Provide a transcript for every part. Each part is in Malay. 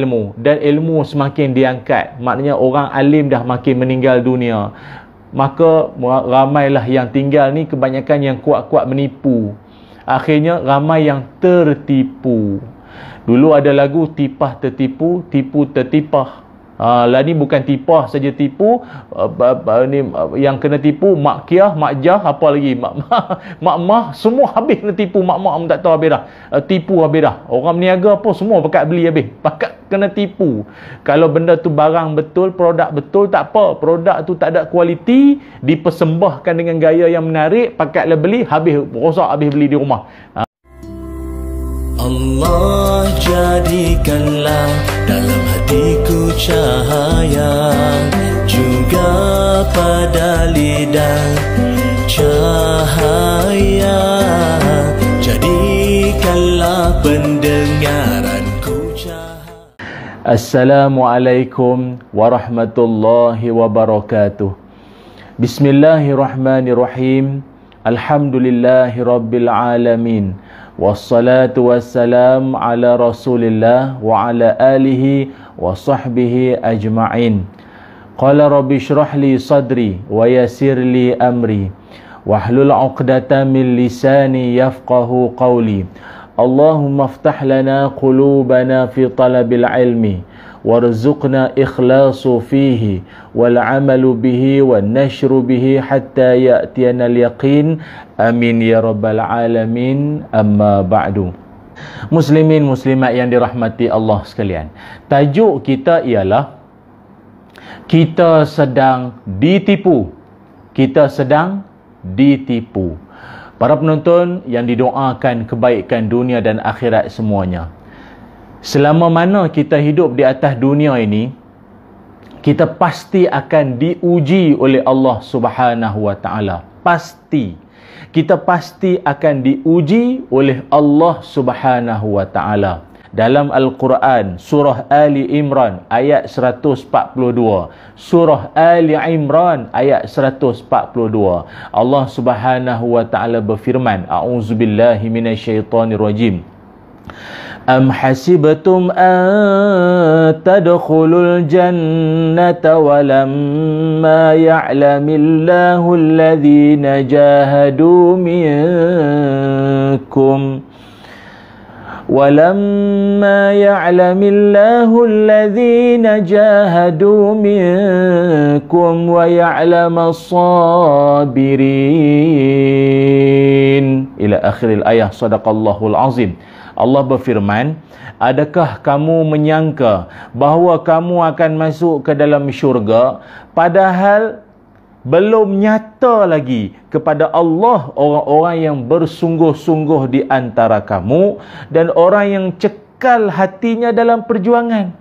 ilmu dan ilmu semakin diangkat maknanya orang alim dah makin meninggal dunia maka ramailah yang tinggal ni kebanyakan yang kuat-kuat menipu akhirnya ramai yang tertipu dulu ada lagu tipah tertipu tipu tertipah Ah, lah ni bukan tipah saja tipu uh, uh, ni uh, yang kena tipu mak kiah mak jah apa lagi mak mah, mak mah semua habis kena tipu mak mah. pun tak tahu habis dah uh, tipu habis dah orang berniaga pun semua pakat beli habis pakat kena tipu kalau benda tu barang betul produk betul tak apa produk tu tak ada kualiti dipersembahkan dengan gaya yang menarik pakatlah beli habis rosak habis beli di rumah uh. Allah jadikanlah dalam hatiku cahaya juga pada lidah cahaya jadikanlah pendengaranku cahaya Assalamualaikum warahmatullahi wabarakatuh Bismillahirrahmanirrahim Alhamdulillahirabbil alamin والصلاة والسلام على رسول الله وعلى آله وصحبه أجمعين قال رب اشرح لي صدري ويسر لي أمري واحلل عقدة من لساني يفقه قولي اللهم افتح لنا قلوبنا في طلب العلم ورزقنا إخلاص فيه والعمل به والنشر به حتى يأتينا اليقين أمين يا رب العالمين أما بعد Muslimin muslimat yang dirahmati Allah sekalian. Tajuk kita ialah kita sedang ditipu. Kita sedang ditipu. Para penonton yang didoakan kebaikan dunia dan akhirat semuanya selama mana kita hidup di atas dunia ini kita pasti akan diuji oleh Allah Subhanahu wa taala pasti kita pasti akan diuji oleh Allah Subhanahu wa taala dalam Al-Quran Surah Ali Imran ayat 142 Surah Ali Imran ayat 142 Allah subhanahu wa ta'ala berfirman A'udzubillahiminasyaitanirrojim أم حسبتم أن تدخلوا الجنة ولما يعلم الله الذين جاهدوا منكم ولما يعلم الله الذين جاهدوا منكم ويعلم الصابرين إلى آخر الآية صدق الله العظيم Allah berfirman, adakah kamu menyangka bahawa kamu akan masuk ke dalam syurga padahal belum nyata lagi kepada Allah orang-orang yang bersungguh-sungguh di antara kamu dan orang yang cekal hatinya dalam perjuangan.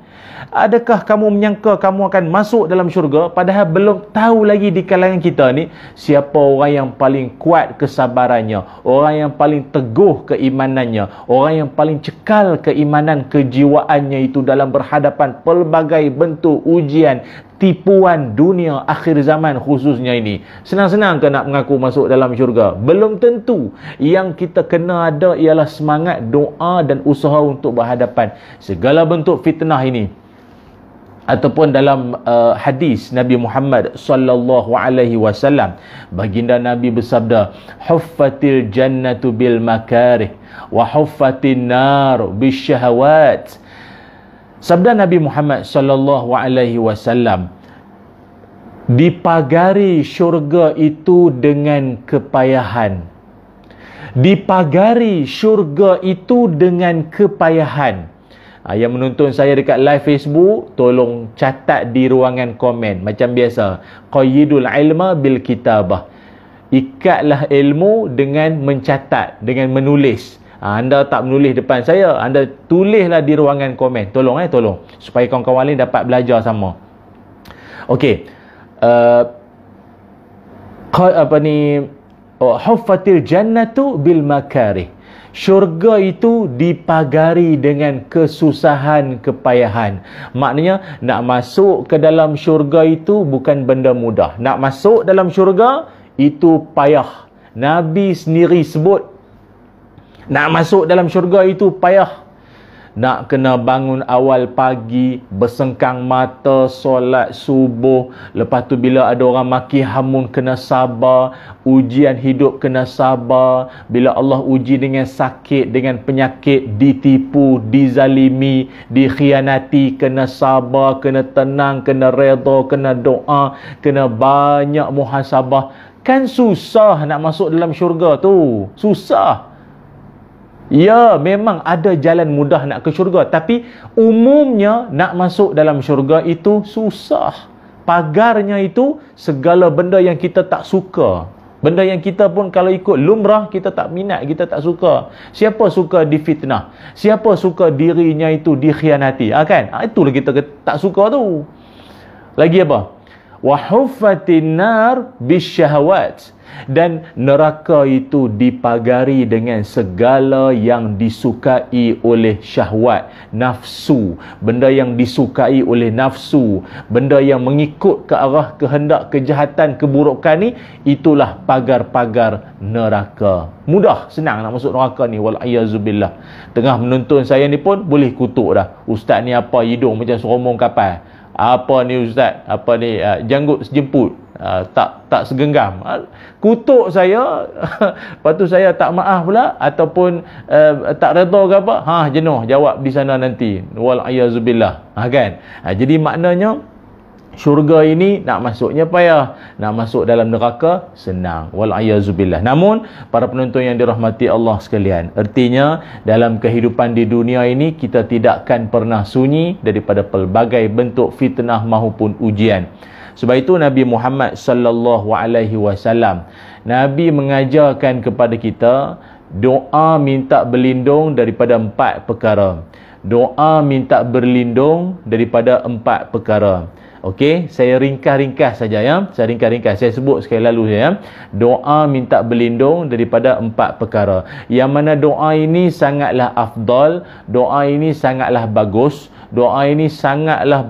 Adakah kamu menyangka kamu akan masuk dalam syurga padahal belum tahu lagi di kalangan kita ni siapa orang yang paling kuat kesabarannya, orang yang paling teguh keimanannya, orang yang paling cekal keimanan kejiwaannya itu dalam berhadapan pelbagai bentuk ujian tipuan dunia akhir zaman khususnya ini. Senang-senang ke nak mengaku masuk dalam syurga? Belum tentu. Yang kita kena ada ialah semangat doa dan usaha untuk berhadapan segala bentuk fitnah ini ataupun dalam uh, hadis Nabi Muhammad sallallahu alaihi wasallam baginda Nabi bersabda huffatil jannatu bil makarih wa huffatin nar bisyahawat sabda Nabi Muhammad sallallahu alaihi wasallam dipagari syurga itu dengan kepayahan dipagari syurga itu dengan kepayahan Ha, yang menonton saya dekat live Facebook, tolong catat di ruangan komen. Macam biasa. Qayyidul ilma bil kitabah. Ikatlah ilmu dengan mencatat, dengan menulis. Ha, anda tak menulis depan saya, anda tulislah di ruangan komen. Tolong eh, tolong. Supaya kawan-kawan lain dapat belajar sama. Okey. Uh, apa ni? Oh, Huffatil jannatu bil makarih syurga itu dipagari dengan kesusahan kepayahan maknanya nak masuk ke dalam syurga itu bukan benda mudah nak masuk dalam syurga itu payah nabi sendiri sebut nak masuk dalam syurga itu payah nak kena bangun awal pagi bersengkang mata solat subuh lepas tu bila ada orang maki hamun kena sabar ujian hidup kena sabar bila Allah uji dengan sakit dengan penyakit ditipu dizalimi dikhianati kena sabar kena tenang kena redha kena doa kena banyak muhasabah kan susah nak masuk dalam syurga tu susah Ya, memang ada jalan mudah nak ke syurga. Tapi umumnya nak masuk dalam syurga itu susah. Pagarnya itu segala benda yang kita tak suka. Benda yang kita pun kalau ikut lumrah, kita tak minat, kita tak suka. Siapa suka difitnah? Siapa suka dirinya itu dikhianati? Ha, kan? Ha, itulah kita tak suka tu. Lagi apa? وَحُفَّتِ bishahwat dan neraka itu dipagari dengan segala yang disukai oleh syahwat nafsu benda yang disukai oleh nafsu benda yang mengikut ke arah kehendak kejahatan keburukan ni itulah pagar-pagar neraka mudah senang nak masuk neraka ni wal tengah menonton saya ni pun boleh kutuk dah ustaz ni apa hidung macam seromong kapal apa ni ustaz apa ni eh, janggut sejemput Ah, tak tak segenggam ah, kutuk saya lepas tu saya tak maaf pula ataupun uh, tak redha ke apa ha jenuh jawab di sana nanti wal ayazubillah ha ah, kan ha, jadi maknanya syurga ini nak masuknya payah nak masuk dalam neraka senang wal ayazubillah namun para penonton yang dirahmati Allah sekalian ertinya dalam kehidupan di dunia ini kita tidak akan pernah sunyi daripada pelbagai bentuk fitnah maupun ujian sebab itu Nabi Muhammad sallallahu alaihi wasallam Nabi mengajarkan kepada kita doa minta berlindung daripada empat perkara. Doa minta berlindung daripada empat perkara. Okey, saya ringkas-ringkas saja ya. Saya ringkas-ringkas. Saya sebut sekali lalu ya. Doa minta berlindung daripada empat perkara. Yang mana doa ini sangatlah afdal, doa ini sangatlah bagus, doa ini sangatlah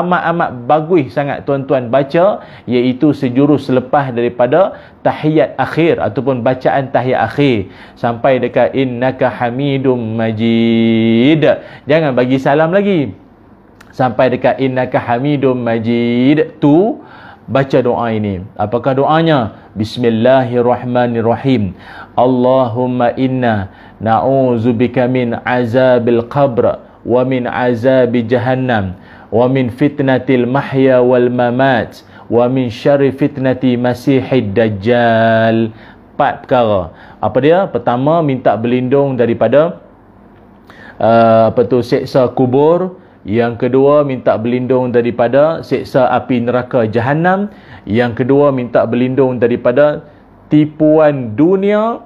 amat-amat bagus sangat tuan-tuan baca iaitu sejurus selepas daripada tahiyat akhir ataupun bacaan tahiyat akhir sampai dekat innaka hamidum majid jangan bagi salam lagi sampai dekat innaka hamidum majid tu baca doa ini apakah doanya bismillahirrahmanirrahim Allahumma inna na'udzubika min azabil qabr wa min azabi jahannam wa min fitnatil mahya wal mamat wa min syarri fitnati masiihid dajjal empat perkara apa dia pertama minta berlindung daripada uh, apa tu seksa kubur yang kedua minta berlindung daripada seksa api neraka jahanam yang kedua minta berlindung daripada tipuan dunia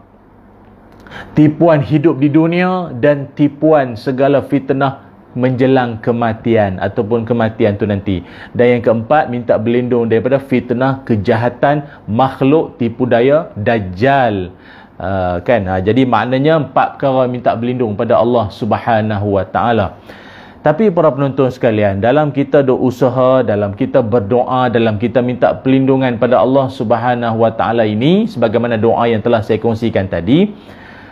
tipuan hidup di dunia dan tipuan segala fitnah menjelang kematian ataupun kematian tu nanti. Dan yang keempat, minta berlindung daripada fitnah kejahatan makhluk tipu daya dajjal. Uh, kan ha, jadi maknanya empat perkara minta berlindung pada Allah Subhanahu Wa Taala tapi para penonton sekalian dalam kita doa usaha dalam kita berdoa dalam kita minta perlindungan pada Allah Subhanahu Wa Taala ini sebagaimana doa yang telah saya kongsikan tadi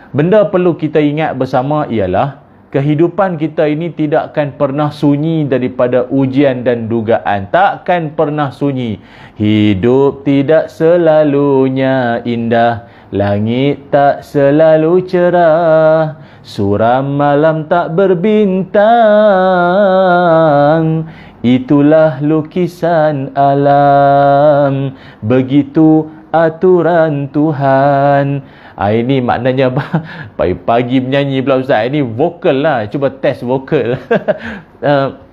benda perlu kita ingat bersama ialah kehidupan kita ini tidak akan pernah sunyi daripada ujian dan dugaan takkan pernah sunyi hidup tidak selalunya indah langit tak selalu cerah suram malam tak berbintang itulah lukisan alam begitu aturan Tuhan ha, ini maknanya apa pagi-pagi menyanyi pula ustaz ini vokal lah cuba test vokal uh,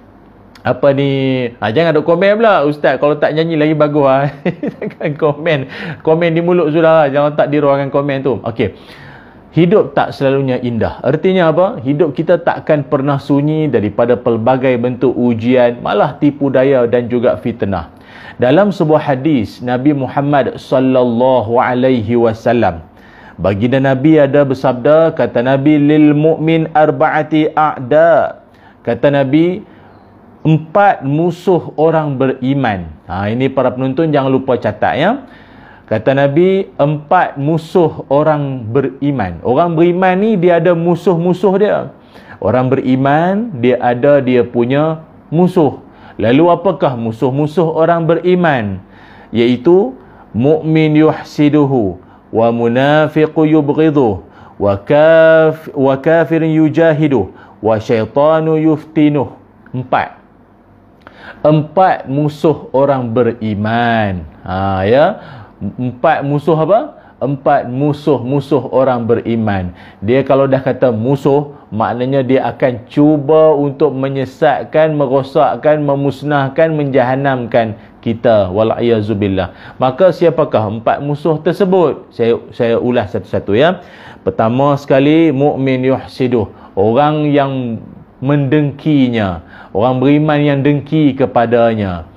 apa ni ha, jangan duk komen pula ustaz kalau tak nyanyi lagi bagus ha. lah jangan komen komen di mulut sudah lah jangan tak di ruangan komen tu Okey. Hidup tak selalunya indah. Artinya apa? Hidup kita takkan pernah sunyi daripada pelbagai bentuk ujian, malah tipu daya dan juga fitnah. Dalam sebuah hadis Nabi Muhammad sallallahu alaihi wasallam Baginda Nabi ada bersabda kata Nabi lil mukmin arbaati a'da. Kata Nabi empat musuh orang beriman. Ha ini para penonton jangan lupa catat ya. Kata Nabi empat musuh orang beriman. Orang beriman ni dia ada musuh-musuh dia. Orang beriman dia ada dia punya musuh. Lalu apakah musuh-musuh orang beriman? Yaitu mukmin yuhsiduhu. ومنافق يبغضه وكاف وكافر يجاهده وشيطان يفتنه empat empat musuh orang beriman ha ya empat musuh apa empat musuh-musuh orang beriman dia kalau dah kata musuh maknanya dia akan cuba untuk menyesatkan, merosakkan, memusnahkan, menjahanamkan kita walayazubillah maka siapakah empat musuh tersebut saya saya ulas satu-satu ya pertama sekali mukmin yuhsiduh orang yang mendengkinya orang beriman yang dengki kepadanya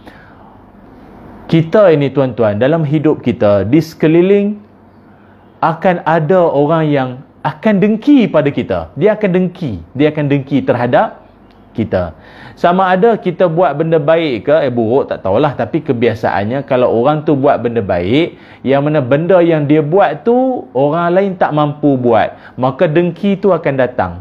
kita ini tuan-tuan dalam hidup kita di sekeliling akan ada orang yang akan dengki pada kita. Dia akan dengki. Dia akan dengki terhadap kita. Sama ada kita buat benda baik ke eh buruk tak tahulah tapi kebiasaannya kalau orang tu buat benda baik yang mana benda yang dia buat tu orang lain tak mampu buat maka dengki tu akan datang.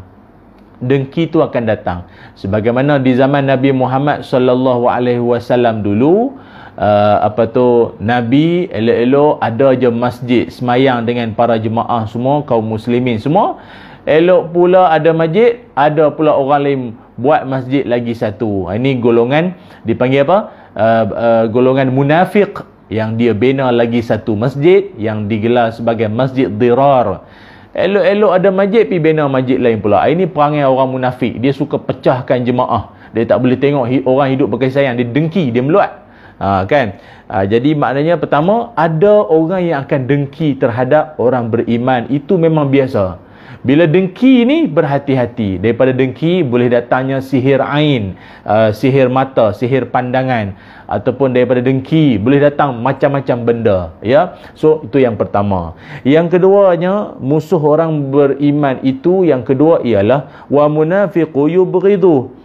Dengki tu akan datang. Sebagaimana di zaman Nabi Muhammad SAW dulu uh, apa tu nabi elok-elok ada je masjid semayang dengan para jemaah semua kaum muslimin semua elok pula ada masjid ada pula orang lain buat masjid lagi satu ha, ini golongan dipanggil apa uh, uh, golongan munafik yang dia bina lagi satu masjid yang digelar sebagai masjid dirar elok-elok ada masjid pi bina masjid lain pula ha, ini perangai orang munafik dia suka pecahkan jemaah dia tak boleh tengok orang hidup berkasih sayang dia dengki dia meluat ha, kan ha, jadi maknanya pertama ada orang yang akan dengki terhadap orang beriman itu memang biasa bila dengki ni berhati-hati daripada dengki boleh datangnya sihir ain uh, sihir mata sihir pandangan ataupun daripada dengki boleh datang macam-macam benda ya so itu yang pertama yang keduanya musuh orang beriman itu yang kedua ialah wa munafiqu yubghidu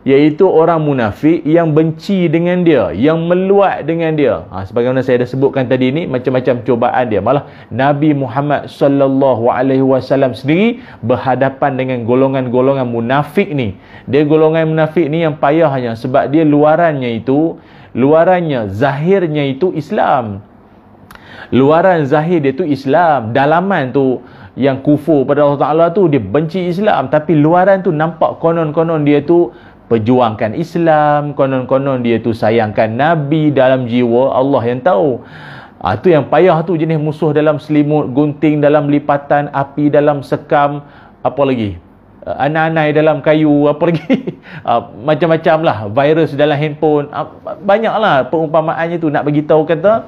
iaitu orang munafik yang benci dengan dia yang meluat dengan dia ha, sebagaimana saya dah sebutkan tadi ni macam-macam cubaan dia malah Nabi Muhammad sallallahu alaihi wasallam sendiri berhadapan dengan golongan-golongan munafik ni dia golongan munafik ni yang payahnya sebab dia luarannya itu luarannya zahirnya itu Islam luaran zahir dia tu Islam dalaman tu yang kufur pada Allah Ta'ala tu dia benci Islam tapi luaran tu nampak konon-konon dia tu perjuangkan Islam, konon-konon dia tu sayangkan Nabi dalam jiwa, Allah yang tahu. Ah ha, tu yang payah tu jenis musuh dalam selimut, gunting dalam lipatan, api dalam sekam, apa lagi? Ah, ananai dalam kayu, apa lagi? Ah, macam-macam lah, virus dalam handphone, ha, banyaklah perumpamaannya tu nak bagi tahu kata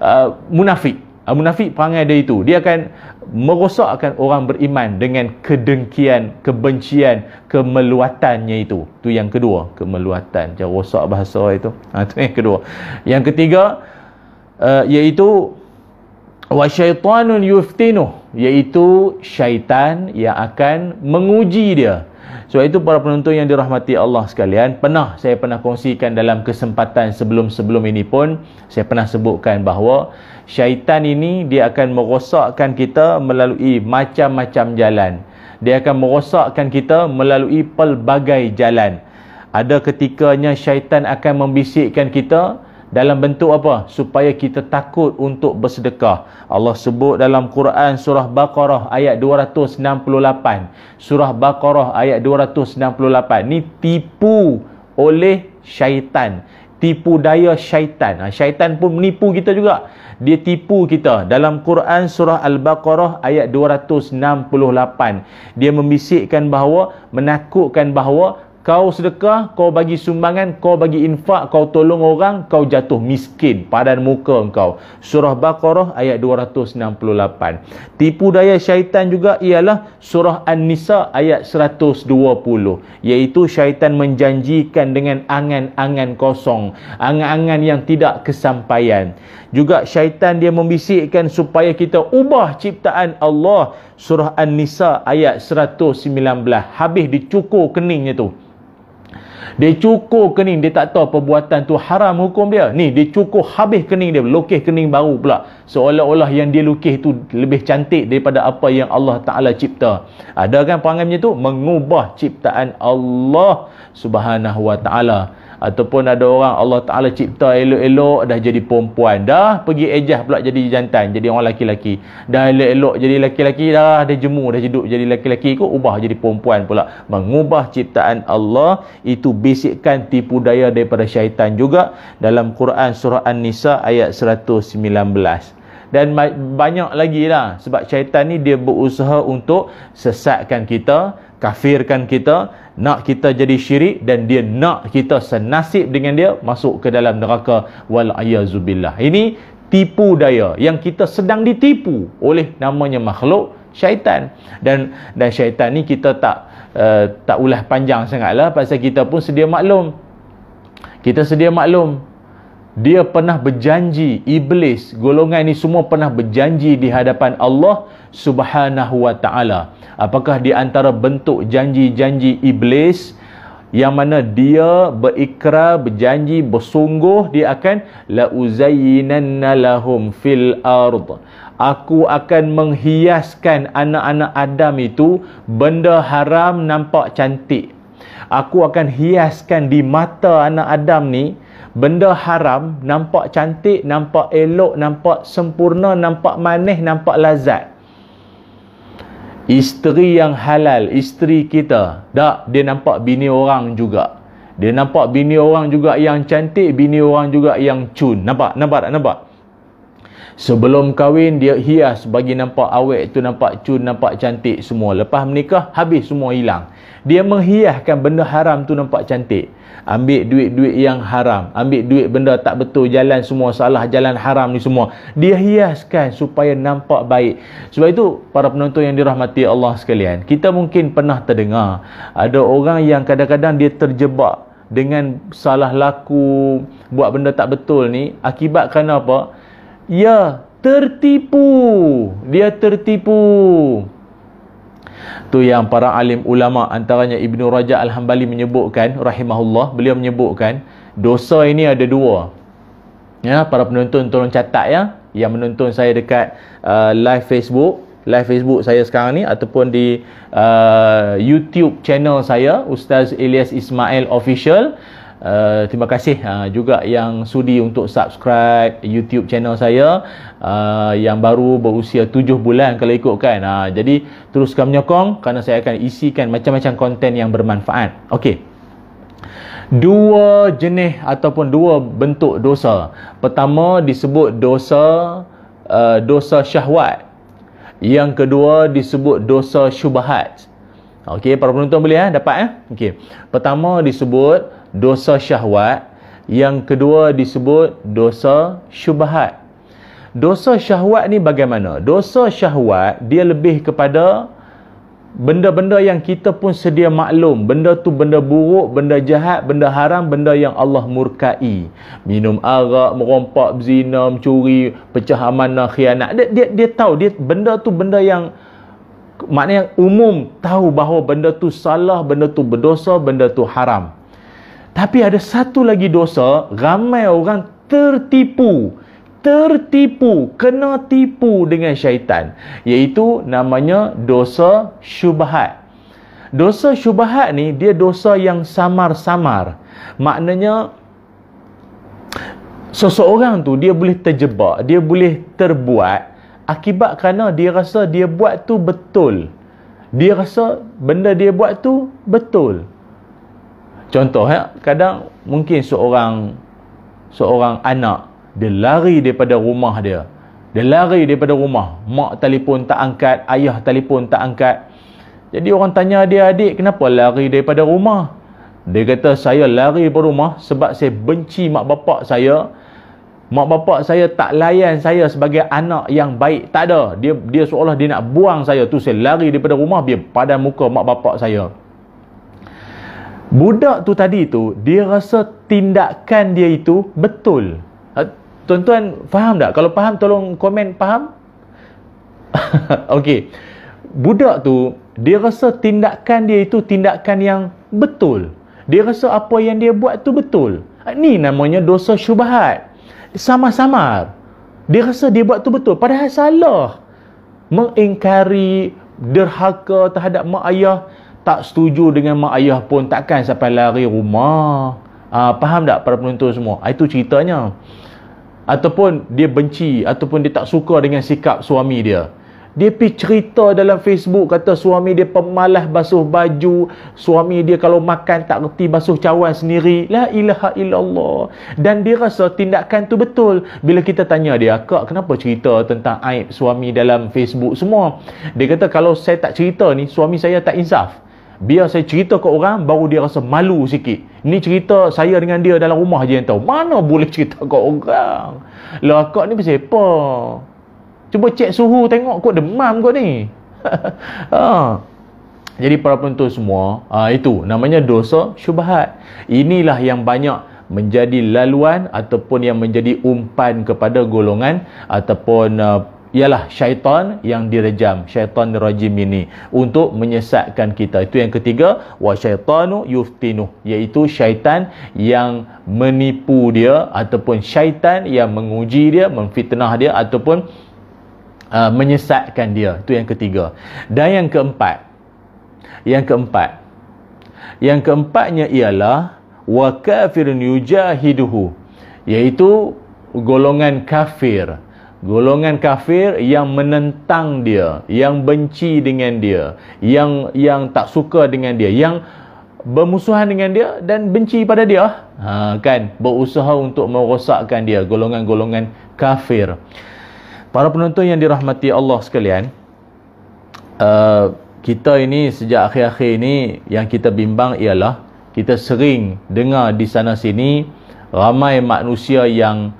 uh, munafik. Uh, munafik perangai dia itu dia akan merosakkan orang beriman dengan kedengkian, kebencian, kemeluatannya itu. Itu yang kedua, kemeluatan. Dia rosak bahasa itu. Ha, itu yang kedua. Yang ketiga, uh, iaitu wa syaitanun yuftinuh iaitu syaitan yang akan menguji dia sebab itu para penonton yang dirahmati Allah sekalian, pernah saya pernah kongsikan dalam kesempatan sebelum-sebelum ini pun, saya pernah sebutkan bahawa syaitan ini dia akan merosakkan kita melalui macam-macam jalan. Dia akan merosakkan kita melalui pelbagai jalan. Ada ketikanya syaitan akan membisikkan kita, dalam bentuk apa supaya kita takut untuk bersedekah Allah sebut dalam Quran surah Baqarah ayat 268 surah Baqarah ayat 268 ni tipu oleh syaitan tipu daya syaitan ha, syaitan pun menipu kita juga dia tipu kita dalam Quran surah Al-Baqarah ayat 268 dia membisikkan bahawa menakutkan bahawa kau sedekah, kau bagi sumbangan, kau bagi infak, kau tolong orang, kau jatuh miskin pada muka engkau. Surah Baqarah ayat 268. Tipu daya syaitan juga ialah surah An-Nisa ayat 120. Iaitu syaitan menjanjikan dengan angan-angan kosong. Angan-angan yang tidak kesampaian. Juga syaitan dia membisikkan supaya kita ubah ciptaan Allah. Surah An-Nisa ayat 119. Habis dicukur keningnya tu. Dia cukur kening, dia tak tahu perbuatan tu haram hukum dia. Ni, dia cukur habis kening dia, lokeh kening baru pula seolah-olah yang dia lukis tu lebih cantik daripada apa yang Allah Ta'ala cipta ada kan perangai macam tu mengubah ciptaan Allah Subhanahu Wa Ta'ala ataupun ada orang Allah Ta'ala cipta elok-elok dah jadi perempuan dah pergi ejah pula jadi jantan jadi orang laki-laki dah elok-elok jadi laki-laki dah dia jemur dah hidup jadi laki-laki kok ubah jadi perempuan pula mengubah ciptaan Allah itu bisikkan tipu daya daripada syaitan juga dalam Quran Surah An-Nisa ayat 119 dan banyak lagi lah sebab syaitan ni dia berusaha untuk sesatkan kita kafirkan kita nak kita jadi syirik dan dia nak kita senasib dengan dia masuk ke dalam neraka wal ayazubillah ini tipu daya yang kita sedang ditipu oleh namanya makhluk syaitan dan dan syaitan ni kita tak uh, tak ulah panjang sangatlah pasal kita pun sedia maklum kita sedia maklum dia pernah berjanji iblis golongan ini semua pernah berjanji di hadapan Allah Subhanahu wa taala apakah di antara bentuk janji-janji iblis yang mana dia berikrar berjanji bersungguh dia akan la uzayyinanna lahum fil ard aku akan menghiaskan anak-anak Adam itu benda haram nampak cantik aku akan hiaskan di mata anak Adam ni benda haram nampak cantik, nampak elok, nampak sempurna, nampak manis, nampak lazat. Isteri yang halal, isteri kita, tak, dia nampak bini orang juga. Dia nampak bini orang juga yang cantik, bini orang juga yang cun. Nampak? Nampak tak? Nampak? Sebelum kahwin, dia hias bagi nampak awet tu, nampak cun, nampak cantik semua. Lepas menikah, habis semua hilang dia menghiaskan benda haram tu nampak cantik ambil duit-duit yang haram ambil duit benda tak betul jalan semua salah jalan haram ni semua dia hiaskan supaya nampak baik sebab itu para penonton yang dirahmati Allah sekalian kita mungkin pernah terdengar ada orang yang kadang-kadang dia terjebak dengan salah laku buat benda tak betul ni akibat kerana apa ya tertipu dia tertipu tu yang para alim ulama antaranya Ibnu Rajab Al-Hambali menyebutkan rahimahullah beliau menyebutkan dosa ini ada dua ya para penonton tolong catat ya yang menonton saya dekat uh, live Facebook live Facebook saya sekarang ni ataupun di uh, YouTube channel saya Ustaz Elias Ismail official Uh, terima kasih uh, juga yang sudi untuk subscribe YouTube channel saya uh, yang baru berusia 7 bulan kalau ikutkan. Uh, jadi teruskan menyokong kerana saya akan isikan macam-macam konten yang bermanfaat. Okey. Dua jenis ataupun dua bentuk dosa. Pertama disebut dosa uh, dosa syahwat. Yang kedua disebut dosa syubhat. Okey, para penonton boleh eh dapat eh. Okey. Pertama disebut dosa syahwat yang kedua disebut dosa syubhat dosa syahwat ni bagaimana dosa syahwat dia lebih kepada benda-benda yang kita pun sedia maklum benda tu benda buruk benda jahat benda haram benda yang Allah murkai minum arak merompak berzina mencuri pecah amanah khianat dia, dia dia tahu dia benda tu benda yang maknanya umum tahu bahawa benda tu salah benda tu berdosa benda tu haram tapi ada satu lagi dosa, ramai orang tertipu. Tertipu, kena tipu dengan syaitan. Iaitu namanya dosa syubahat. Dosa syubahat ni, dia dosa yang samar-samar. Maknanya, seseorang tu dia boleh terjebak, dia boleh terbuat akibat kerana dia rasa dia buat tu betul. Dia rasa benda dia buat tu betul contoh ya, kadang mungkin seorang seorang anak dia lari daripada rumah dia. Dia lari daripada rumah. Mak telefon tak angkat, ayah telefon tak angkat. Jadi orang tanya dia, "Adik, kenapa lari daripada rumah?" Dia kata, "Saya lari daripada rumah sebab saya benci mak bapak saya. Mak bapak saya tak layan saya sebagai anak yang baik. Tak ada. Dia dia seolah dia nak buang saya. Tu saya lari daripada rumah biar pada muka mak bapak saya." budak tu tadi tu dia rasa tindakan dia itu betul ha, tuan-tuan faham tak kalau faham tolong komen faham okey budak tu dia rasa tindakan dia itu tindakan yang betul dia rasa apa yang dia buat tu betul ha, ni namanya dosa syubhat samar-samar dia rasa dia buat tu betul padahal salah mengingkari derhaka terhadap mak ayah tak setuju dengan mak ayah pun takkan sampai lari rumah uh, faham tak para penonton semua ah, itu ceritanya ataupun dia benci ataupun dia tak suka dengan sikap suami dia dia pi cerita dalam Facebook kata suami dia pemalas basuh baju, suami dia kalau makan tak reti basuh cawan sendiri. La ilaha illallah. Dan dia rasa tindakan tu betul. Bila kita tanya dia, "Kak, kenapa cerita tentang aib suami dalam Facebook semua?" Dia kata, "Kalau saya tak cerita ni, suami saya tak insaf." Biar saya cerita ke orang baru dia rasa malu sikit. Ni cerita saya dengan dia dalam rumah je yang tahu. Mana boleh cerita ke orang? Lah kak ni pasal apa? Cuba cek suhu tengok kot demam kot ni. ha. Jadi para penonton semua, ha, itu namanya dosa syubhat. Inilah yang banyak menjadi laluan ataupun yang menjadi umpan kepada golongan ataupun uh, ialah syaitan yang direjam syaitan rajim ini untuk menyesatkan kita itu yang ketiga wa syaitanu yuftinu iaitu syaitan yang menipu dia ataupun syaitan yang menguji dia memfitnah dia ataupun uh, menyesatkan dia itu yang ketiga dan yang keempat yang keempat yang keempatnya ialah wa kafirun yujahiduhu iaitu golongan kafir golongan kafir yang menentang dia yang benci dengan dia yang yang tak suka dengan dia yang bermusuhan dengan dia dan benci pada dia ha kan berusaha untuk merosakkan dia golongan-golongan kafir para penonton yang dirahmati Allah sekalian uh, kita ini sejak akhir-akhir ini yang kita bimbang ialah kita sering dengar di sana sini ramai manusia yang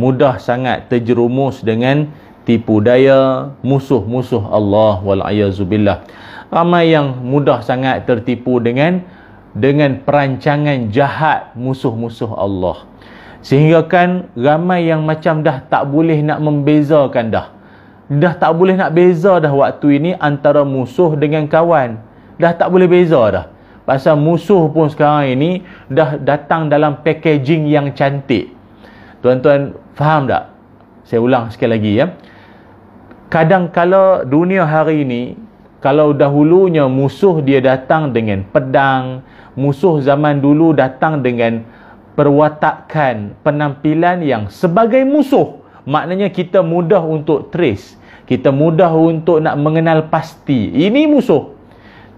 mudah sangat terjerumus dengan tipu daya musuh-musuh Allah wal ayazubillah. Ramai yang mudah sangat tertipu dengan dengan perancangan jahat musuh-musuh Allah. Sehinggakan ramai yang macam dah tak boleh nak membezakan dah. Dah tak boleh nak beza dah waktu ini antara musuh dengan kawan. Dah tak boleh beza dah. Pasal musuh pun sekarang ini dah datang dalam packaging yang cantik. Tuan-tuan Faham tak? Saya ulang sekali lagi ya. Kadang kala dunia hari ini kalau dahulunya musuh dia datang dengan pedang, musuh zaman dulu datang dengan perwatakan penampilan yang sebagai musuh. Maknanya kita mudah untuk trace, kita mudah untuk nak mengenal pasti. Ini musuh.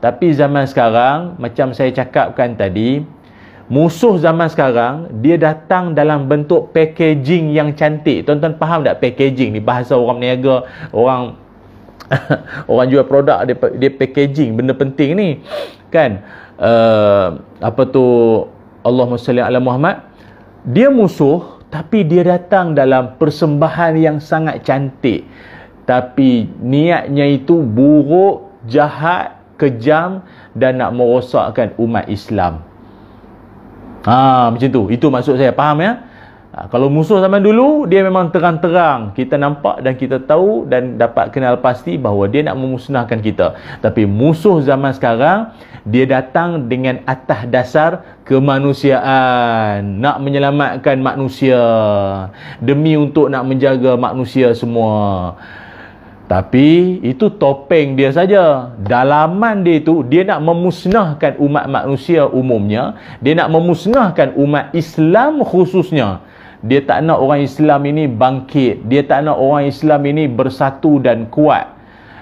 Tapi zaman sekarang macam saya cakapkan tadi, musuh zaman sekarang dia datang dalam bentuk packaging yang cantik tuan-tuan faham tak packaging ni bahasa orang meniaga orang orang jual produk dia, dia packaging benda penting ni kan uh, apa tu Allah salli ala Muhammad dia musuh tapi dia datang dalam persembahan yang sangat cantik tapi niatnya itu buruk jahat kejam dan nak merosakkan umat Islam Ha, macam tu. Itu maksud saya. Faham ya? Ha, kalau musuh zaman dulu, dia memang terang-terang. Kita nampak dan kita tahu dan dapat kenal pasti bahawa dia nak memusnahkan kita. Tapi musuh zaman sekarang, dia datang dengan atas dasar kemanusiaan. Nak menyelamatkan manusia. Demi untuk nak menjaga manusia semua. Semua. Tapi itu topeng dia saja. Dalaman dia itu dia nak memusnahkan umat manusia umumnya, dia nak memusnahkan umat Islam khususnya. Dia tak nak orang Islam ini bangkit, dia tak nak orang Islam ini bersatu dan kuat.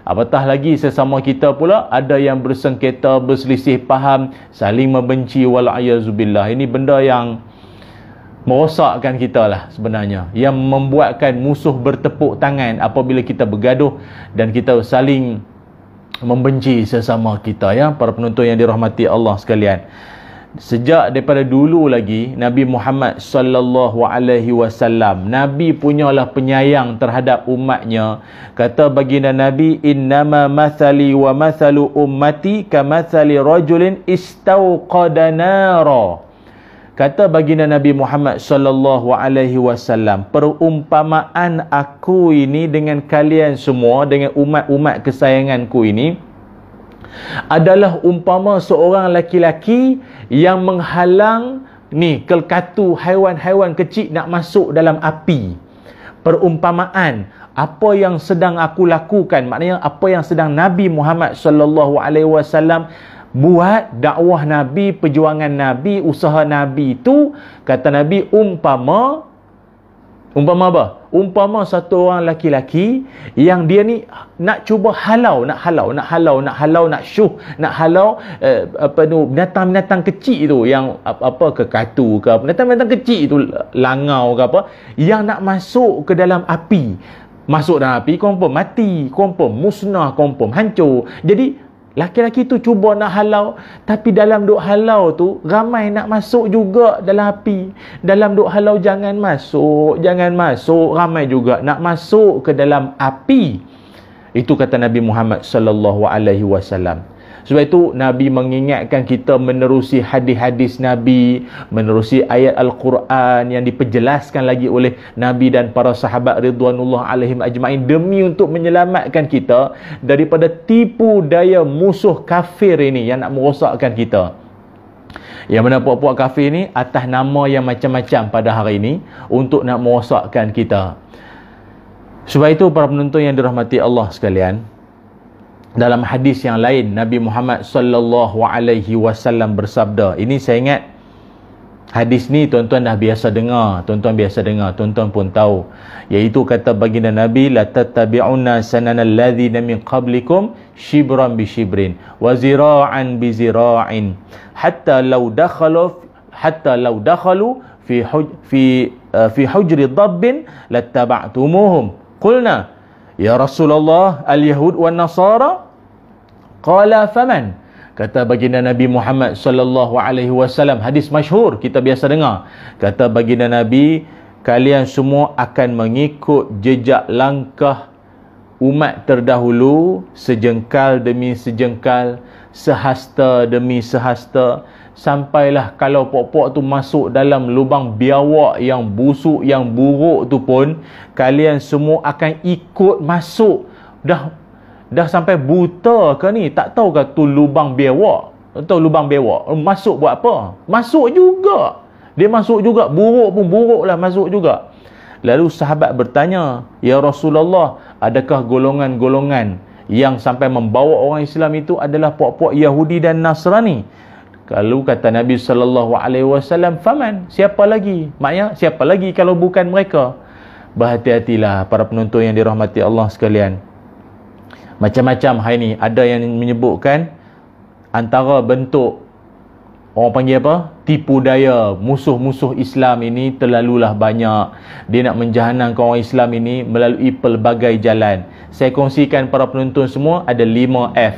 Apatah lagi sesama kita pula ada yang bersengketa, berselisih faham, saling membenci wal a'yazubillah. Ini benda yang merosakkan kita lah sebenarnya yang membuatkan musuh bertepuk tangan apabila kita bergaduh dan kita saling membenci sesama kita ya para penonton yang dirahmati Allah sekalian sejak daripada dulu lagi Nabi Muhammad sallallahu alaihi wasallam nabi punyalah penyayang terhadap umatnya kata baginda nabi innama mathali wa mathalu ummati kamathali rajulin istauqada kata baginda Nabi Muhammad sallallahu alaihi wasallam perumpamaan aku ini dengan kalian semua dengan umat-umat kesayanganku ini adalah umpama seorang laki-laki yang menghalang ni kelkatu haiwan-haiwan kecil nak masuk dalam api perumpamaan apa yang sedang aku lakukan maknanya apa yang sedang Nabi Muhammad sallallahu alaihi wasallam buat dakwah Nabi, perjuangan Nabi, usaha Nabi itu kata Nabi umpama umpama apa? Umpama satu orang laki-laki yang dia ni nak cuba halau, nak halau, nak halau, nak halau, nak syuh, nak halau uh, apa tu binatang-binatang kecil tu yang apa, apa kekatu ke apa, binatang-binatang kecil tu langau ke apa yang nak masuk ke dalam api. Masuk dalam api, confirm mati, confirm musnah, confirm hancur. Jadi Laki-laki tu cuba nak halau Tapi dalam duk halau tu Ramai nak masuk juga dalam api Dalam duk halau jangan masuk Jangan masuk Ramai juga nak masuk ke dalam api Itu kata Nabi Muhammad Sallallahu Alaihi Wasallam. Sebab itu Nabi mengingatkan kita menerusi hadis-hadis Nabi, menerusi ayat Al-Quran yang diperjelaskan lagi oleh Nabi dan para sahabat Ridwanullah alaihim ajma'in demi untuk menyelamatkan kita daripada tipu daya musuh kafir ini yang nak merosakkan kita. Yang mana puak-puak kafir ni atas nama yang macam-macam pada hari ini untuk nak merosakkan kita. Sebab itu para penonton yang dirahmati Allah sekalian, dalam hadis yang lain Nabi Muhammad sallallahu alaihi wasallam bersabda ini saya ingat hadis ni tuan-tuan dah biasa dengar tuan-tuan biasa dengar tuan-tuan pun tahu iaitu kata baginda Nabi la tattabi'una sanana ladzina min qablikum shibran bi shibrin wa zira'an bi zira'in hatta law dakhalu hatta law dakhalu fi huj, fi uh, fi hujri dabbin lattaba'tumuhum qulna Ya Rasulullah, al-Yahud wa Nasara? Qala faman? Kata baginda Nabi Muhammad sallallahu alaihi wasallam, hadis masyhur kita biasa dengar. Kata baginda Nabi, kalian semua akan mengikut jejak langkah umat terdahulu sejengkal demi sejengkal, sehasta demi sehasta sampailah kalau pokok-pokok tu masuk dalam lubang biawak yang busuk yang buruk tu pun kalian semua akan ikut masuk dah dah sampai buta ke ni tak tahu ke tu lubang biawak atau lubang biawak masuk buat apa masuk juga dia masuk juga buruk pun buruk lah masuk juga lalu sahabat bertanya ya Rasulullah adakah golongan-golongan yang sampai membawa orang Islam itu adalah puak-puak Yahudi dan Nasrani kalau kata Nabi sallallahu alaihi wasallam, "Faman? Siapa lagi?" Maknanya siapa lagi kalau bukan mereka? Berhati-hatilah para penonton yang dirahmati Allah sekalian. Macam-macam hari ni ada yang menyebutkan antara bentuk orang panggil apa? Tipu daya musuh-musuh Islam ini terlalulah banyak. Dia nak menjahanamkan orang Islam ini melalui pelbagai jalan. Saya kongsikan para penonton semua ada 5 F.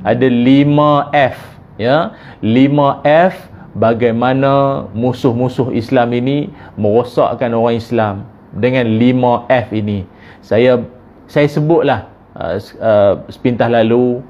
Ada 5 F ya 5F bagaimana musuh-musuh Islam ini merosakkan orang Islam dengan 5F ini saya saya sebutlah uh, uh, sepintas lalu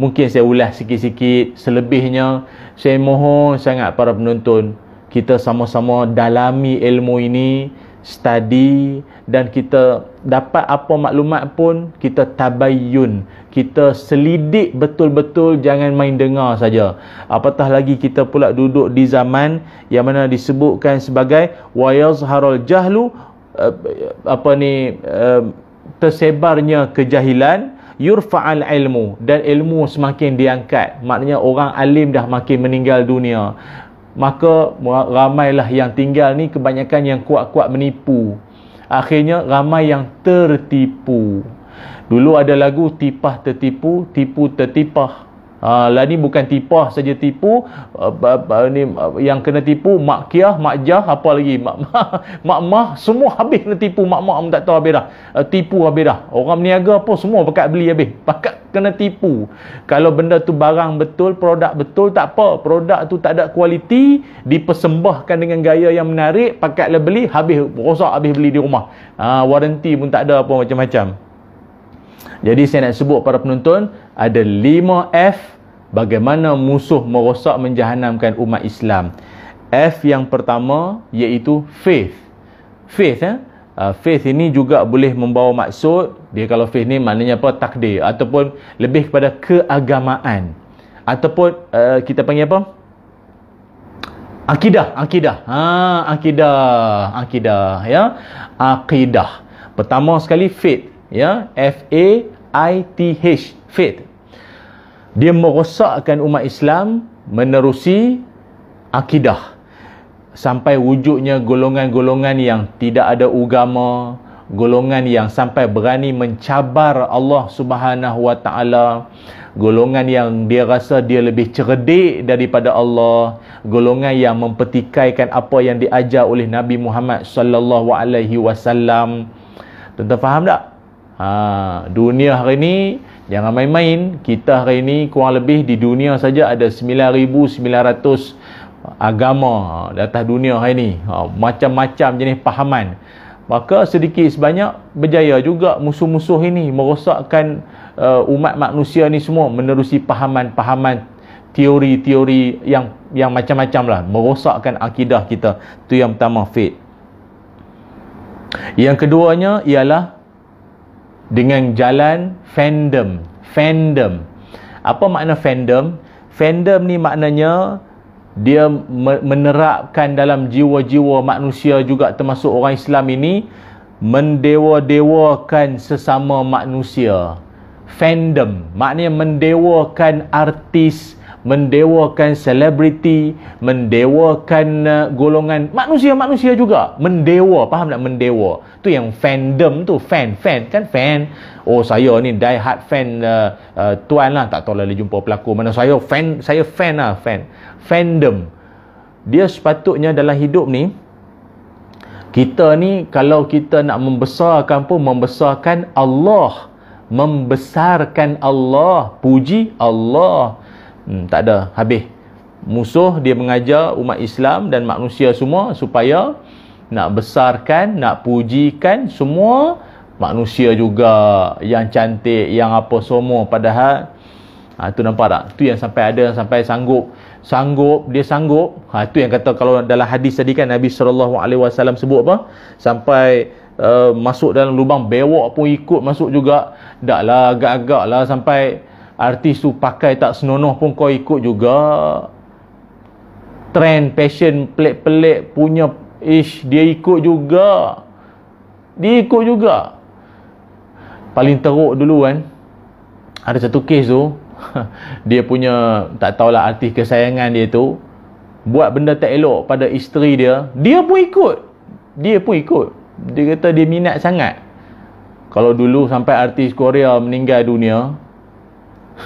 mungkin saya ulas sikit-sikit selebihnya saya mohon sangat para penonton kita sama-sama dalami ilmu ini study dan kita dapat apa maklumat pun kita tabayyun kita selidik betul-betul jangan main dengar saja apatah lagi kita pula duduk di zaman yang mana disebutkan sebagai wayazharul jahlu eh, apa ni eh, tersebarnya kejahilan yurfa'al ilmu dan ilmu semakin diangkat maknanya orang alim dah makin meninggal dunia maka ramailah yang tinggal ni kebanyakan yang kuat-kuat menipu akhirnya ramai yang tertipu. Dulu ada lagu tipah tertipu, tipu tertipah. Ha, lah ni bukan tipah saja tipu uh, uh, uh, ni, uh, yang kena tipu mak kiah, mak jah, apa lagi mak mah, mak mah, semua habis kena tipu mak mah, tak tahu habis dah uh, tipu habis dah, orang berniaga pun semua pakat beli habis, pakat kena tipu kalau benda tu barang betul, produk betul tak apa, produk tu tak ada kualiti dipersembahkan dengan gaya yang menarik, pakatlah beli, habis rosak habis beli di rumah, ha, warranty pun tak ada apa macam-macam, jadi saya nak sebut para penonton ada 5F bagaimana musuh merosak menjahannamkan umat Islam. F yang pertama iaitu faith. Faith eh ah, faith ini juga boleh membawa maksud dia kalau faith ni maknanya apa takdir ataupun lebih kepada keagamaan ataupun uh, kita panggil apa akidah akidah ha akidah akidah ya akidah pertama sekali faith ya F A I T H faith dia merosakkan umat Islam menerusi akidah sampai wujudnya golongan-golongan yang tidak ada agama golongan yang sampai berani mencabar Allah Subhanahu Wa Taala golongan yang dia rasa dia lebih cerdik daripada Allah golongan yang mempetikaikan apa yang diajar oleh Nabi Muhammad sallallahu alaihi wasallam tuan faham tak Ha, dunia hari ini jangan main-main. Kita hari ini kurang lebih di dunia saja ada 9,900 agama di atas dunia hari ni. Ha, macam-macam jenis pahaman. Maka sedikit sebanyak berjaya juga musuh-musuh ini merosakkan uh, umat manusia ni semua menerusi pahaman-pahaman teori-teori yang yang macam-macam lah merosakkan akidah kita tu yang pertama fit yang keduanya ialah dengan jalan fandom fandom apa makna fandom fandom ni maknanya dia menerapkan dalam jiwa-jiwa manusia juga termasuk orang Islam ini mendewa-dewakan sesama manusia fandom maknanya mendewakan artis mendewakan selebriti, mendewakan uh, golongan manusia-manusia juga. Mendewa, faham tak mendewa? Tu yang fandom tu, fan, fan kan fan. Oh saya ni die hard fan uh, uh, tuan lah tak tahu lah jumpa pelakon mana saya fan saya fan lah fan fandom dia sepatutnya dalam hidup ni kita ni kalau kita nak membesarkan pun membesarkan Allah membesarkan Allah puji Allah Hmm, tak ada, habis. Musuh dia mengajar umat Islam dan manusia semua supaya nak besarkan, nak pujikan semua manusia juga yang cantik, yang apa semua padahal ha, tu nampak tak? Tu yang sampai ada, yang sampai sanggup sanggup, dia sanggup ha, tu yang kata kalau dalam hadis tadi kan Nabi SAW sebut apa? sampai uh, masuk dalam lubang bewok pun ikut masuk juga dah lah, agak-agak lah sampai artis tu pakai tak senonoh pun kau ikut juga trend passion pelik-pelik punya ish dia ikut juga dia ikut juga paling teruk dulu kan ada satu kes tu dia punya tak tahulah artis kesayangan dia tu buat benda tak elok pada isteri dia dia pun ikut dia pun ikut dia kata dia minat sangat kalau dulu sampai artis Korea meninggal dunia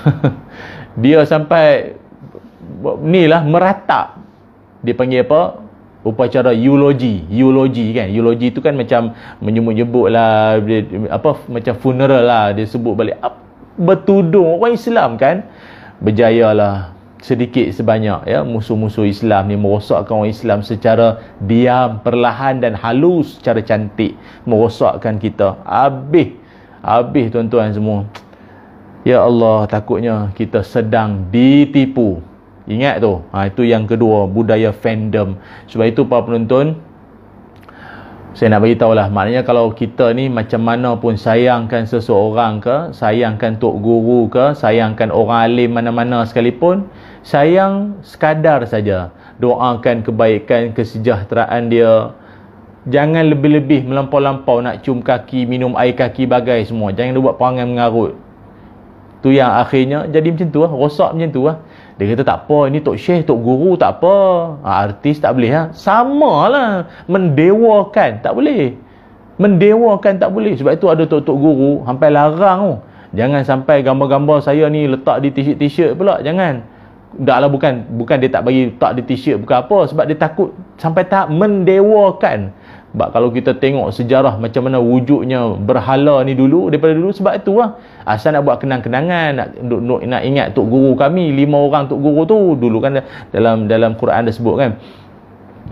dia sampai ni lah merata, dia panggil apa upacara eulogi eulogi kan eulogi tu kan macam menyebut-nyebut lah dia, apa macam funeral lah dia sebut balik up, bertudung orang Islam kan berjayalah sedikit sebanyak ya musuh-musuh Islam ni merosakkan orang Islam secara diam perlahan dan halus secara cantik merosakkan kita habis habis tuan-tuan semua Ya Allah, takutnya kita sedang ditipu. Ingat tu. Ha, itu yang kedua, budaya fandom. Sebab itu, para penonton, saya nak beritahu lah. Maknanya kalau kita ni macam mana pun sayangkan seseorang ke, sayangkan tok guru ke, sayangkan orang alim mana-mana sekalipun, sayang sekadar saja. Doakan kebaikan, kesejahteraan dia. Jangan lebih-lebih melampau-lampau nak cium kaki, minum air kaki bagai semua. Jangan buat perangai mengarut tu yang akhirnya jadi macam tu lah rosak macam tu lah dia kata tak apa ini tok syekh tok guru tak apa ha, artis tak boleh ha? sama lah mendewakan tak boleh mendewakan tak boleh sebab itu ada tok-tok guru sampai larang tu jangan sampai gambar-gambar saya ni letak di t-shirt-t-shirt pula jangan Taklah bukan bukan dia tak bagi tak di t-shirt bukan apa sebab dia takut sampai tak mendewakan sebab kalau kita tengok sejarah macam mana wujudnya berhala ni dulu, daripada dulu sebab tu lah. Asal nak buat kenang-kenangan, nak, nak, nak, ingat Tok Guru kami, lima orang Tok Guru tu. Dulu kan dalam dalam Quran dah sebut kan.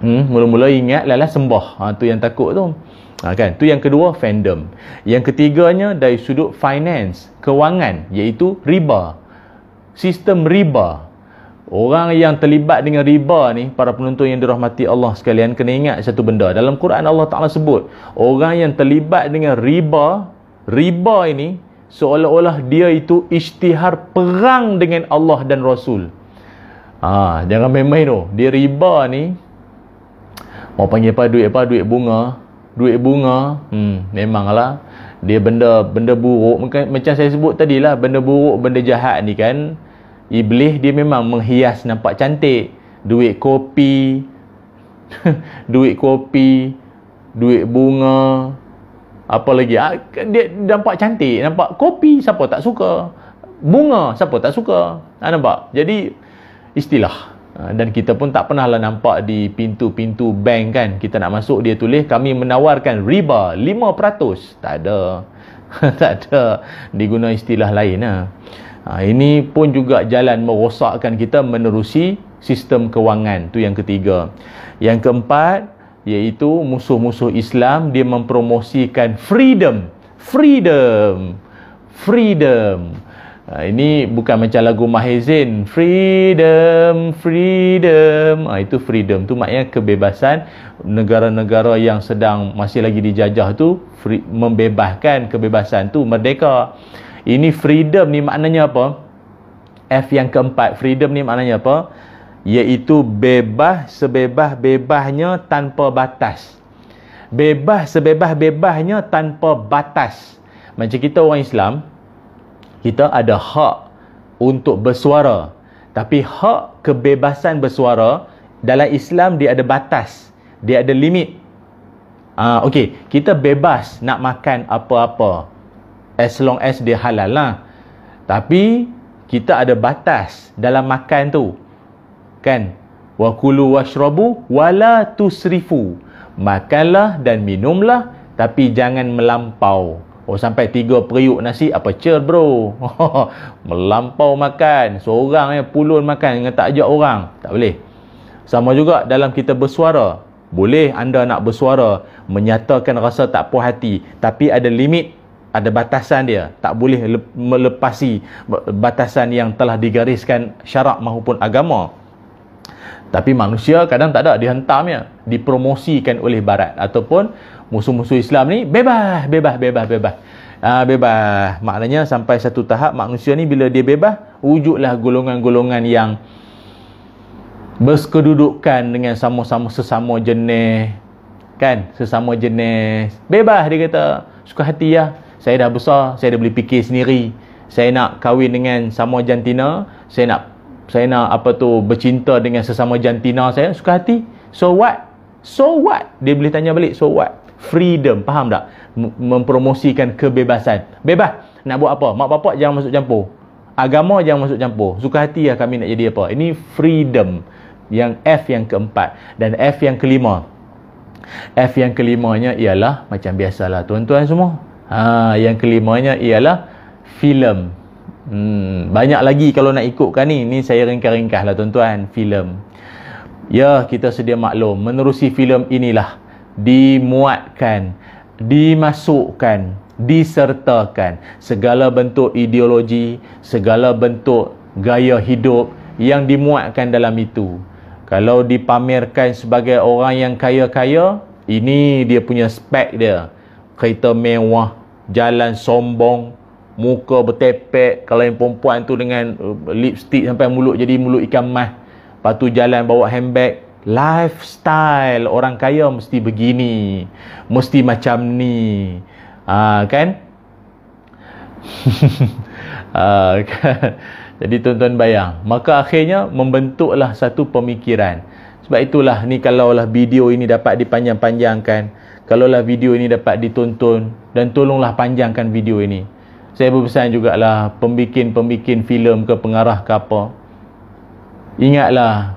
Hmm, mula-mula ingat lah lah sembah. Ha, tu yang takut tu. Ha, kan? Tu yang kedua, fandom. Yang ketiganya dari sudut finance, kewangan, iaitu riba. Sistem riba. Orang yang terlibat dengan riba ni para penuntut yang dirahmati Allah sekalian kena ingat satu benda. Dalam Quran Allah Taala sebut, orang yang terlibat dengan riba, riba ini seolah-olah dia itu isytihar perang dengan Allah dan Rasul. Ha, jangan main-main tu. Dia riba ni mau panggil apa duit apa duit bunga, duit bunga, hmm memanglah dia benda benda buruk macam saya sebut tadilah benda buruk benda jahat ni kan Iblis dia memang menghias nampak cantik Duit kopi Duit kopi Duit bunga Apa lagi ah, Dia nampak cantik Nampak kopi siapa tak suka Bunga siapa tak suka ha, Nampak Jadi istilah ah, dan kita pun tak pernah lah nampak di pintu-pintu bank kan kita nak masuk dia tulis kami menawarkan riba 5% tak ada tak ada diguna istilah lain lah Ha, ini pun juga jalan merosakkan kita menerusi sistem kewangan. tu yang ketiga. Yang keempat, iaitu musuh-musuh Islam, dia mempromosikan freedom. Freedom. Freedom. Ha, ini bukan macam lagu Mahezin. Freedom, freedom. Ha, itu freedom. tu maknanya kebebasan negara-negara yang sedang masih lagi dijajah tu free, membebaskan kebebasan tu merdeka. Ini freedom ni maknanya apa? F yang keempat, freedom ni maknanya apa? Iaitu bebas sebebas-bebasnya tanpa batas. Bebas sebebas-bebasnya tanpa batas. Macam kita orang Islam, kita ada hak untuk bersuara. Tapi hak kebebasan bersuara dalam Islam dia ada batas. Dia ada limit. Ah, uh, Okey, kita bebas nak makan apa-apa as long as dia halal lah. Tapi kita ada batas dalam makan tu. Kan? Wa kulu washrabu wala tusrifu. Makanlah dan minumlah tapi jangan melampau. Oh sampai tiga periuk nasi apa cer bro. melampau makan seorang eh pulun makan dengan tak ajak orang. Tak boleh. Sama juga dalam kita bersuara. Boleh anda nak bersuara menyatakan rasa tak puas hati tapi ada limit ada batasan dia tak boleh melepasi batasan yang telah digariskan syarak maupun agama tapi manusia kadang tak ada dihentamnya dipromosikan oleh barat ataupun musuh-musuh Islam ni bebas bebas bebas bebas ha, bebas maknanya sampai satu tahap manusia ni bila dia bebas wujudlah golongan-golongan yang berskedudukan dengan sama-sama sesama jenis kan sesama jenis bebas dia kata suka hati ya saya dah besar, saya dah boleh fikir sendiri. Saya nak kahwin dengan sama jantina, saya nak saya nak apa tu bercinta dengan sesama jantina saya suka hati. So what? So what? Dia boleh tanya balik, so what? Freedom, faham tak? Mempromosikan kebebasan. Bebas nak buat apa? Mak bapak jangan masuk campur. Agama jangan masuk campur. Suka hati lah kami nak jadi apa. Ini freedom. Yang F yang keempat. Dan F yang kelima. F yang kelimanya ialah macam biasalah tuan-tuan semua. Ha, yang kelimanya ialah filem. Hmm, banyak lagi kalau nak ikutkan ni. Ni saya ringkas-ringkas lah tuan-tuan. Filem. Ya, kita sedia maklum. Menerusi filem inilah dimuatkan, dimasukkan, disertakan segala bentuk ideologi, segala bentuk gaya hidup yang dimuatkan dalam itu. Kalau dipamerkan sebagai orang yang kaya-kaya, ini dia punya spek dia. Kereta mewah, jalan sombong muka bertepek kalau yang perempuan tu dengan uh, lipstick sampai mulut jadi mulut ikan mas lepas tu jalan bawa handbag lifestyle orang kaya mesti begini mesti macam ni uh, kan uh, kan jadi tuan-tuan bayang maka akhirnya membentuklah satu pemikiran sebab itulah ni kalaulah video ini dapat dipanjang-panjangkan kalaulah video ini dapat ditonton dan tolonglah panjangkan video ini. Saya berpesan jugalah pembikin-pembikin filem ke pengarah ke apa. Ingatlah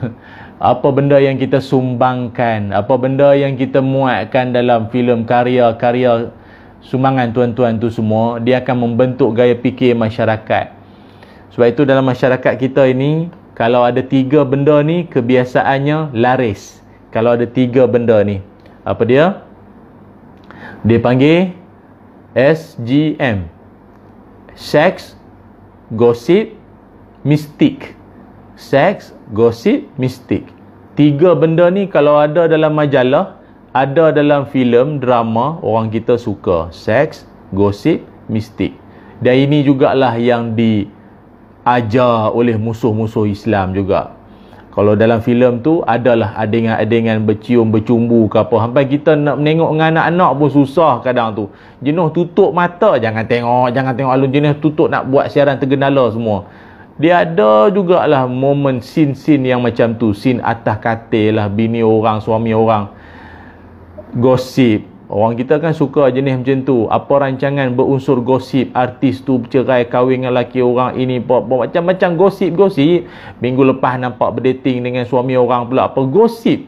apa benda yang kita sumbangkan, apa benda yang kita muatkan dalam filem karya-karya sumbangan tuan-tuan tu semua, dia akan membentuk gaya fikir masyarakat. Sebab itu dalam masyarakat kita ini, kalau ada tiga benda ni kebiasaannya laris. Kalau ada tiga benda ni, apa dia? dia panggil SGM sex gossip mistik sex gossip mistik tiga benda ni kalau ada dalam majalah ada dalam filem drama orang kita suka sex gossip mistik dan ini jugalah yang di ajar oleh musuh-musuh Islam juga kalau dalam filem tu adalah adingan-adingan bercium bercumbu ke apa sampai kita nak menengok dengan anak-anak pun susah kadang tu jenuh tutup mata jangan tengok jangan tengok alun jenuh tutup nak buat siaran tergenala semua dia ada jugalah momen scene-scene yang macam tu scene atas katil lah bini orang suami orang gosip Orang kita kan suka jenis macam tu. Apa rancangan berunsur gosip, artis tu bercerai kahwin dengan lelaki orang ini, macam-macam gosip-gosip. Minggu lepas nampak berdating dengan suami orang pula, apa gosip.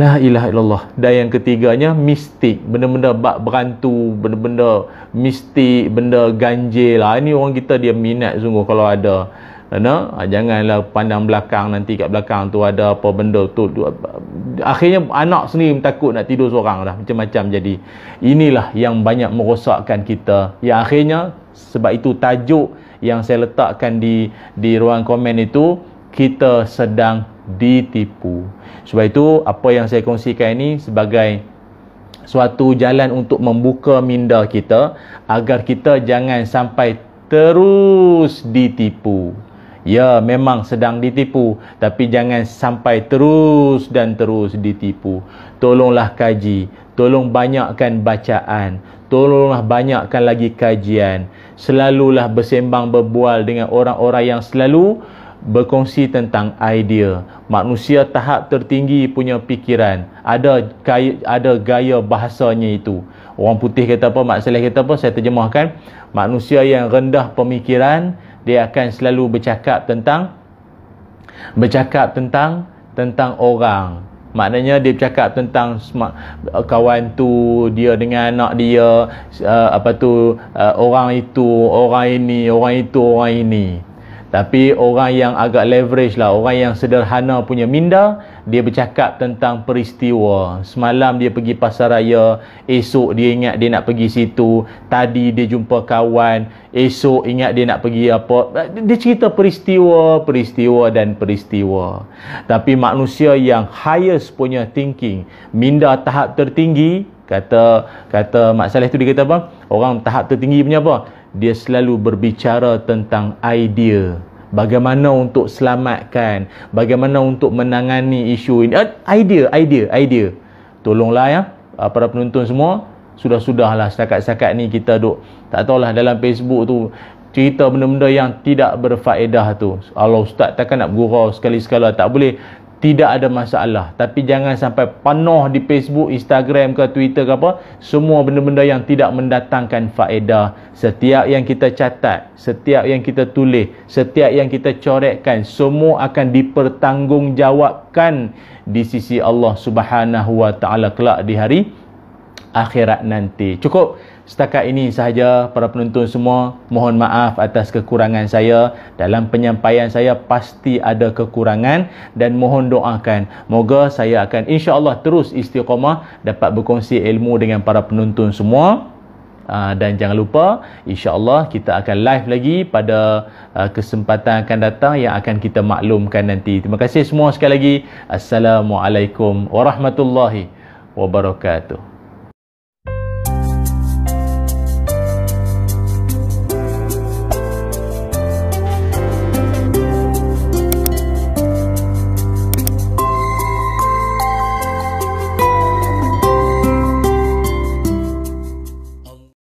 La ilaha illallah. Dan yang ketiganya mistik, benda-benda bak berantu, benda-benda mistik, benda ganjil. lah. ini orang kita dia minat sungguh kalau ada no? Ah, janganlah pandang belakang nanti kat belakang tu ada apa benda tu, tu akhirnya anak sendiri takut nak tidur seorang lah macam-macam jadi inilah yang banyak merosakkan kita yang akhirnya sebab itu tajuk yang saya letakkan di di ruang komen itu kita sedang ditipu sebab itu apa yang saya kongsikan ini sebagai suatu jalan untuk membuka minda kita agar kita jangan sampai terus ditipu. Ya, memang sedang ditipu, tapi jangan sampai terus dan terus ditipu. Tolonglah kaji, tolong banyakkan bacaan, tolonglah banyakkan lagi kajian. Selalulah bersembang berbual dengan orang-orang yang selalu berkongsi tentang idea. Manusia tahap tertinggi punya fikiran, ada gaya, ada gaya bahasanya itu. Orang putih kata apa, Mak Saleh kata apa, saya terjemahkan. Manusia yang rendah pemikiran, dia akan selalu bercakap tentang bercakap tentang tentang orang maknanya dia bercakap tentang uh, kawan tu dia dengan anak dia uh, apa tu uh, orang itu orang ini orang itu orang ini tapi orang yang agak leverage lah, orang yang sederhana punya minda, dia bercakap tentang peristiwa. Semalam dia pergi pasar raya, esok dia ingat dia nak pergi situ, tadi dia jumpa kawan, esok ingat dia nak pergi apa. Dia cerita peristiwa, peristiwa dan peristiwa. Tapi manusia yang highest punya thinking, minda tahap tertinggi, kata kata Mak Saleh tu dia kata apa? Orang tahap tertinggi punya apa? dia selalu berbicara tentang idea bagaimana untuk selamatkan bagaimana untuk menangani isu ini eh, idea idea idea tolonglah ya ah, para penonton semua sudah-sudahlah setakat-setakat ni kita duk tak tahulah dalam Facebook tu cerita benda-benda yang tidak berfaedah tu Allah Ustaz takkan nak bergurau sekali-sekala tak boleh tidak ada masalah tapi jangan sampai penuh di Facebook, Instagram ke Twitter ke apa semua benda-benda yang tidak mendatangkan faedah setiap yang kita catat setiap yang kita tulis setiap yang kita corekkan semua akan dipertanggungjawabkan di sisi Allah Subhanahu Wa Taala kelak di hari akhirat nanti cukup Setakat ini sahaja para penonton semua mohon maaf atas kekurangan saya dalam penyampaian saya pasti ada kekurangan dan mohon doakan moga saya akan insya-Allah terus istiqamah dapat berkongsi ilmu dengan para penonton semua ah, dan jangan lupa insya-Allah kita akan live lagi pada ah, kesempatan akan datang yang akan kita maklumkan nanti. Terima kasih semua sekali lagi. Assalamualaikum warahmatullahi wabarakatuh.